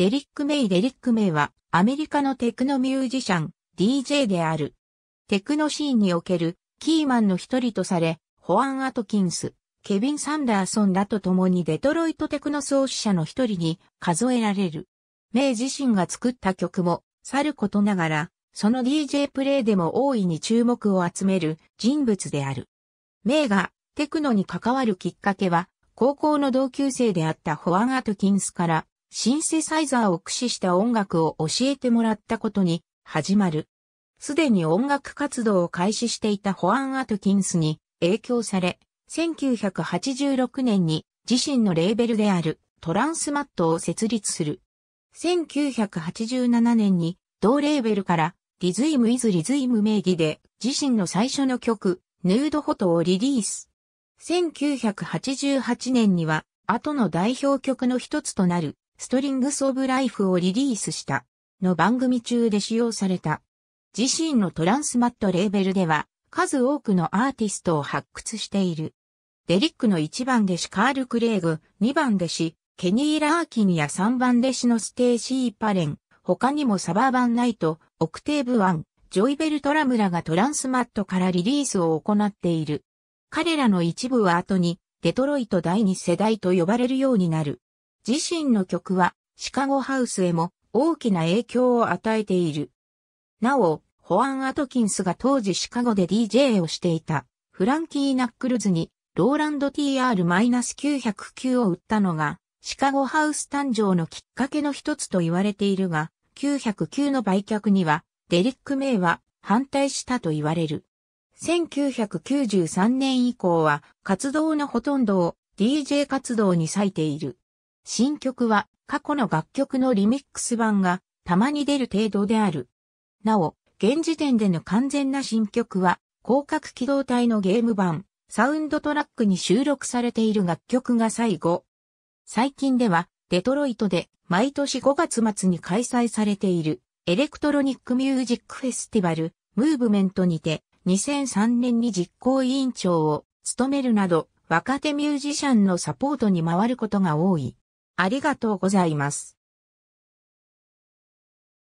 デリック・メイ・デリック・メイは、アメリカのテクノミュージシャン、DJ である。テクノシーンにおける、キーマンの一人とされ、ホアン・アトキンス、ケビン・サンダーソンらと共にデトロイトテクノ創始者の一人に数えられる。メイ自身が作った曲も、さることながら、その DJ プレイでも大いに注目を集める人物である。メイがテクノに関わるきっかけは、高校の同級生であったホアン・アトキンスからシンセサイザーを駆使した音楽を教えてもらったことに始まる。すでに音楽活動を開始していたホアン・アトキンスに影響され、1986年に自身のレーベルであるトランスマットを設立する。1987年に同レーベルからリズイム・イズ・リズイム名義で自身の最初の曲、ヌード・フォトをリリース。1988年には後の代表曲の一つとなるストリングス・オブ・ライフをリリースした、の番組中で使用された。自身のトランスマットレーベルでは、数多くのアーティストを発掘している。デリックの1番弟子カール・クレイグ、2番弟子、ケニー・ラーキンや3番弟子のステーシー・パレン、他にもサバーバン・ナイト、オクテーブ・ワン、ジョイベル・トラムらがトランスマットからリリースを行っている。彼らの一部は後に、デトロイト第2世代と呼ばれるようになる。自身の曲はシカゴハウスへも大きな影響を与えている。なお、ホアン・アトキンスが当時シカゴで DJ をしていたフランキー・ナックルズにローランド TR-909 を売ったのがシカゴハウス誕生のきっかけの一つと言われているが、909の売却にはデリック・メイは反対したと言われる。1993年以降は活動のほとんどを DJ 活動に割いている。新曲は過去の楽曲のリミックス版がたまに出る程度である。なお、現時点での完全な新曲は広角機動隊のゲーム版、サウンドトラックに収録されている楽曲が最後。最近では、デトロイトで毎年5月末に開催されているエレクトロニックミュージックフェスティバル、ムーブメントにて2003年に実行委員長を務めるなど若手ミュージシャンのサポートに回ることが多い。ありがとうございます。